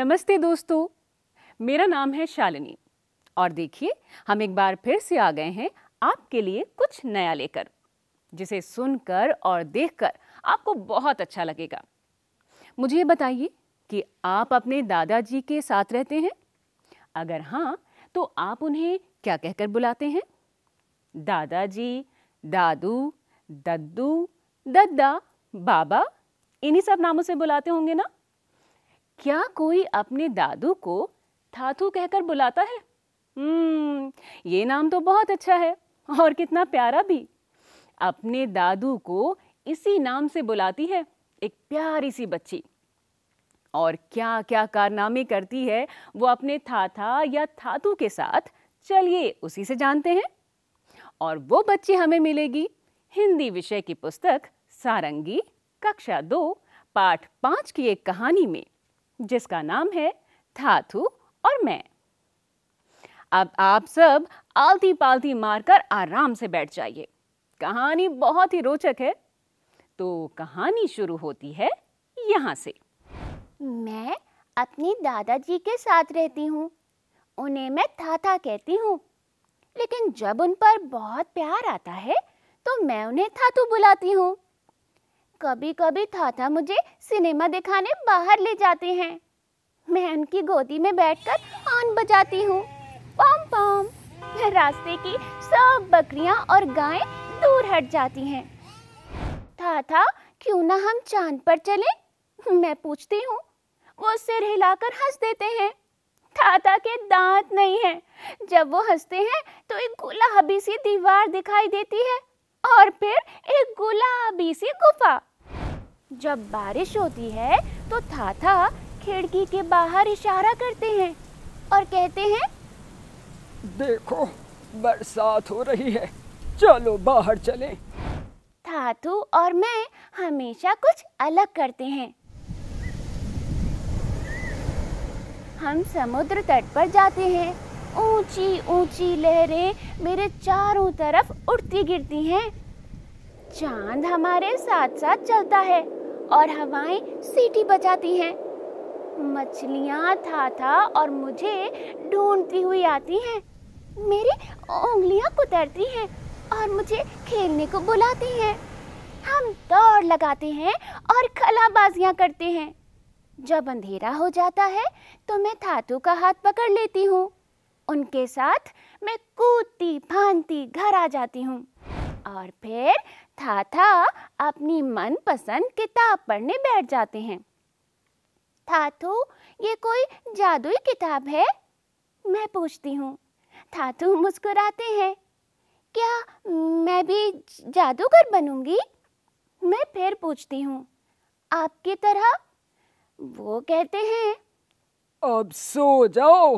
नमस्ते दोस्तों मेरा नाम है शालिनी और देखिए हम एक बार फिर से आ गए हैं आपके लिए कुछ नया लेकर जिसे सुनकर और देखकर आपको बहुत अच्छा लगेगा मुझे ये बताइए कि आप अपने दादाजी के साथ रहते हैं अगर हाँ तो आप उन्हें क्या कहकर बुलाते हैं दादाजी दादू दद्दू दद्दा बाबा इन्हीं सब नामों से बुलाते होंगे ना क्या कोई अपने दादू को थाथू कहकर बुलाता है हम्म ये नाम तो बहुत अच्छा है और कितना प्यारा भी अपने दादू को इसी नाम से बुलाती है एक प्यारी सी बच्ची और क्या क्या कारनामे करती है वो अपने थाथा या थातू के साथ चलिए उसी से जानते हैं और वो बच्ची हमें मिलेगी हिंदी विषय की पुस्तक सारंगी कक्षा दो पाठ पाँच की एक कहानी में जिसका नाम है धातु और मैं अब आप सब आलती पालती मारकर आराम से बैठ जाइए कहानी बहुत ही रोचक है तो कहानी शुरू होती है यहाँ से मैं अपनी दादाजी के साथ रहती हूँ उन्हें मैं थाथा कहती हूँ लेकिन जब उन पर बहुत प्यार आता है तो मैं उन्हें थातू बुलाती हूँ कभी कभी था मुझे सिनेमा दिखाने बाहर ले जाते हैं मैं उनकी गोदी में बैठकर आन बजाती हूँ पम पम रास्ते की सब बकरियाँ और गायें दूर हट जाती हैं था क्यों ना हम चांद पर चले मैं पूछती हूँ वो सिर हिलाकर हंस देते हैं थाता के दांत नहीं हैं। जब वो हंसते हैं तो एक गुलाबी सी दीवार दिखाई देती है और फिर एक गुलाबी सी गुफा जब बारिश होती है तो थाथा खिड़की के बाहर इशारा करते हैं और कहते हैं देखो बरसात हो रही है चलो बाहर चले थाथू और मैं हमेशा कुछ अलग करते हैं हम समुद्र तट पर जाते हैं ऊंची ऊंची लहरें मेरे चारों तरफ उठती गिरती हैं चांद हमारे साथ साथ चलता है और हवाएं सीटी बजाती हैं मछलियाँ था था और मुझे ढूंढती हुई आती हैं मेरी उंगलियाँ कुतरती हैं और मुझे खेलने को बुलाती हैं हम दौड़ लगाते हैं और खलाबाजियाँ करते हैं जब अंधेरा हो जाता है तो मैं थातु का हाथ पकड़ लेती हूँ उनके साथ मैं कूदती भानती घर आ जाती हूँ और फिर था अपनी मनपसंद किताब पढ़ने बैठ जाते हैं थाथू ये कोई जादुई किताब है मैं पूछती हूँ थाथू मुस्कुराते हैं क्या मैं भी जादूगर बनूंगी मैं फिर पूछती हूँ आपकी तरह वो कहते हैं अब सो जाओ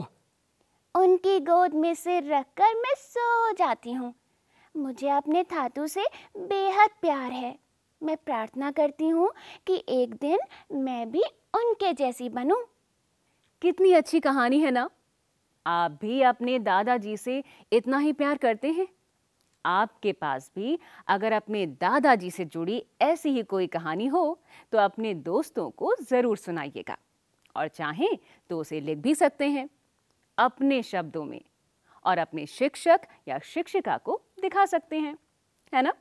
उनकी गोद में सिर रखकर मैं सो जाती हूँ मुझे अपने थातू से बेहद प्यार है मैं प्रार्थना करती हूँ कि एक दिन मैं भी उनके जैसी बनूं। कितनी अच्छी कहानी है ना आप भी अपने दादाजी से इतना ही प्यार करते हैं आपके पास भी अगर अपने दादाजी से जुड़ी ऐसी ही कोई कहानी हो तो अपने दोस्तों को ज़रूर सुनाइएगा और चाहें तो उसे लिख भी सकते हैं अपने शब्दों में और अपने शिक्षक या शिक्षिका को दिखा सकते हैं है ना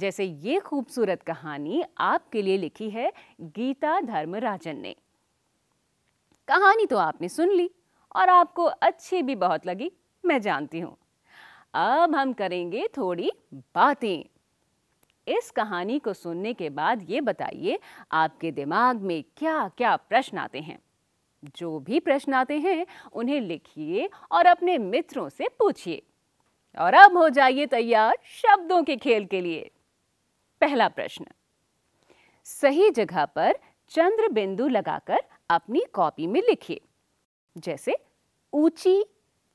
जैसे ये खूबसूरत कहानी आपके लिए लिखी है गीता धर्मराजन ने कहानी तो आपने सुन ली और आपको अच्छी भी बहुत लगी मैं जानती हूँ अब हम करेंगे थोड़ी बातें इस कहानी को सुनने के बाद ये बताइए आपके दिमाग में क्या क्या प्रश्न आते हैं जो भी प्रश्न आते हैं उन्हें लिखिए और अपने मित्रों से पूछिए और अब हो जाइए तैयार शब्दों के खेल के लिए पहला प्रश्न सही जगह पर चंद्र बिंदु लगाकर अपनी कॉपी में लिखिए जैसे ऊंची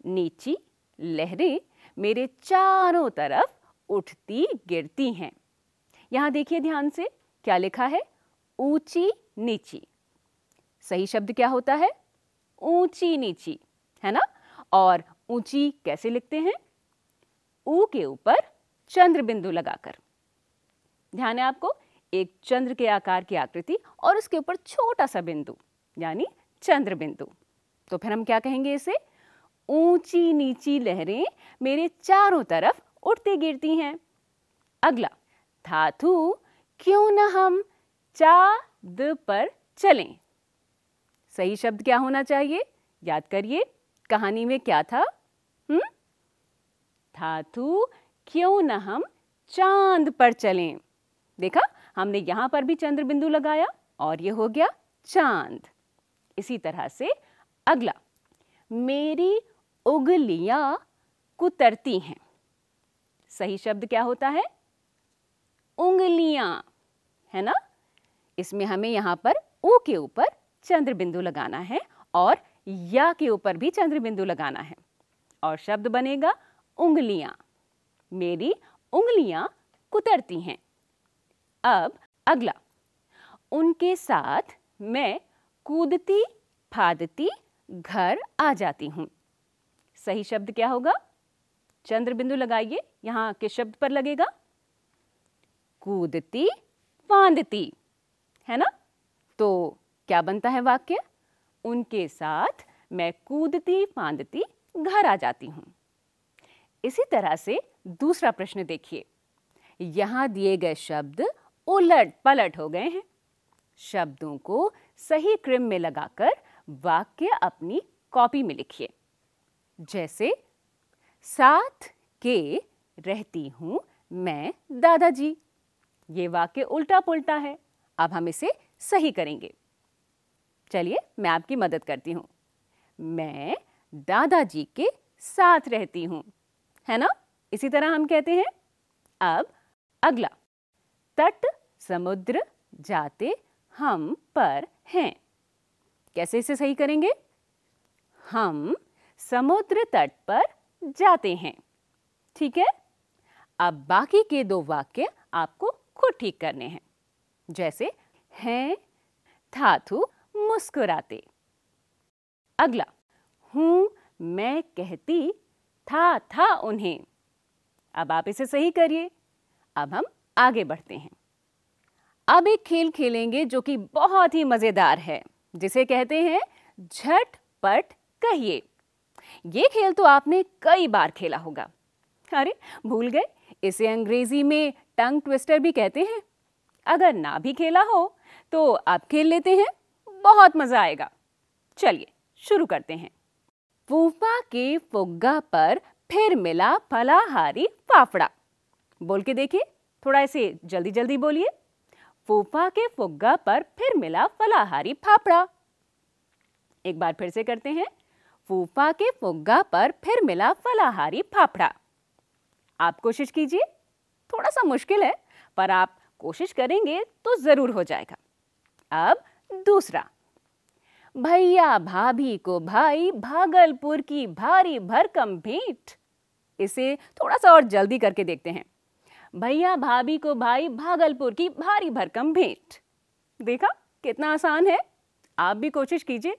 नीची लहरें मेरे चारों तरफ उठती गिरती हैं यहां देखिए ध्यान से क्या लिखा है ऊंची नीची सही शब्द क्या होता है ऊंची नीची है ना और ऊंची कैसे लिखते हैं ऊ के ऊपर चंद्र बिंदु लगाकर ध्यान है आपको एक चंद्र के आकार की आकृति और उसके ऊपर छोटा सा बिंदु यानी चंद्र बिंदु तो फिर हम क्या कहेंगे इसे ऊंची नीची लहरें मेरे चारों तरफ उठती गिरती हैं अगला धातु क्यों ना हम चा द पर चलें सही शब्द क्या होना चाहिए याद करिए कहानी में क्या था हम्म तू क्यों न हम चांद पर चलें देखा हमने यहां पर भी चंद्र बिंदु लगाया और ये हो गया चांद इसी तरह से अगला मेरी उंगलियां कुतरती हैं सही शब्द क्या होता है उंगलियां है ना इसमें हमें यहां पर ऊ के ऊपर चंद्र बिंदु लगाना है और या के ऊपर भी चंद्र बिंदु लगाना है और शब्द बनेगा उंगलियां मेरी उंगलियां कुतरती हैं अब अगला उनके साथ मैं कूदती फादती घर आ जाती हूं सही शब्द क्या होगा चंद्र बिंदु लगाइए यहां के शब्द पर लगेगा कूदती फांदती है ना तो क्या बनता है वाक्य उनके साथ मैं कूदती फांदती घर आ जाती हूँ इसी तरह से दूसरा प्रश्न देखिए यहाँ दिए गए शब्द उलट पलट हो गए हैं शब्दों को सही क्रम में लगाकर वाक्य अपनी कॉपी में लिखिए जैसे साथ के रहती हूँ मैं दादाजी ये वाक्य उल्टा पुल्टा है अब हम इसे सही करेंगे चलिए मैं आपकी मदद करती हूँ मैं दादाजी के साथ रहती हूँ है ना इसी तरह हम कहते हैं अब अगला तट समुद्र जाते हम पर हैं कैसे इसे सही करेंगे हम समुद्र तट पर जाते हैं ठीक है अब बाकी के दो वाक्य आपको खुद ठीक करने हैं जैसे हैं थाथू मुस्कुराते अगला हूँ मैं कहती था था उन्हें अब आप इसे सही करिए अब हम आगे बढ़ते हैं अब एक खेल खेलेंगे जो कि बहुत ही मज़ेदार है जिसे कहते हैं झट पट कहिए ये खेल तो आपने कई बार खेला होगा अरे भूल गए इसे अंग्रेजी में टंग ट्विस्टर भी कहते हैं अगर ना भी खेला हो तो आप खेल लेते हैं बहुत मज़ा आएगा चलिए शुरू करते हैं फूफा के फुग्गा पर फिर मिला फलाहारी फाफड़ा बोल के देखिए थोड़ा ऐसे जल्दी जल्दी बोलिए फूफा के फुग्गा पर फिर मिला फलाहारी फाफड़ा एक बार फिर से करते हैं फूफा के फुग्गा पर फिर मिला फलाहारी फाफड़ा आप कोशिश कीजिए थोड़ा सा मुश्किल है पर आप कोशिश करेंगे तो ज़रूर हो जाएगा अब दूसरा भैया भाभी को भाई भागलपुर की भारी भरकम भेंट इसे थोड़ा सा और जल्दी करके देखते हैं भैया भाभी को भाई भागलपुर की भारी भरकम भेंट देखा कितना आसान है आप भी कोशिश कीजिए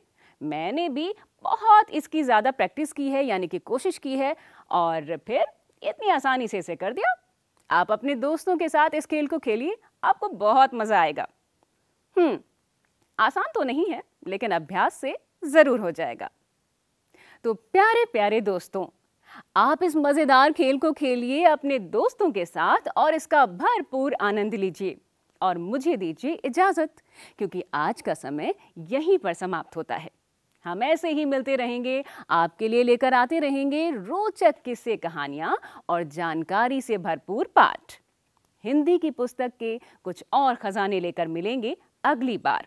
मैंने भी बहुत इसकी ज़्यादा प्रैक्टिस की है यानी कि कोशिश की है और फिर इतनी आसानी से इसे कर दिया आप अपने दोस्तों के साथ इस खेल को खेलिए आपको बहुत मज़ा आएगा हम्म आसान तो नहीं है लेकिन अभ्यास से ज़रूर हो जाएगा तो प्यारे प्यारे दोस्तों आप इस मज़ेदार खेल को खेलिए अपने दोस्तों के साथ और इसका भरपूर आनंद लीजिए और मुझे दीजिए इजाज़त क्योंकि आज का समय यहीं पर समाप्त होता है हम ऐसे ही मिलते रहेंगे आपके लिए लेकर आते रहेंगे रोचक किस्से कहानियां और जानकारी से भरपूर पाठ हिंदी की पुस्तक के कुछ और खजाने लेकर मिलेंगे अगली बार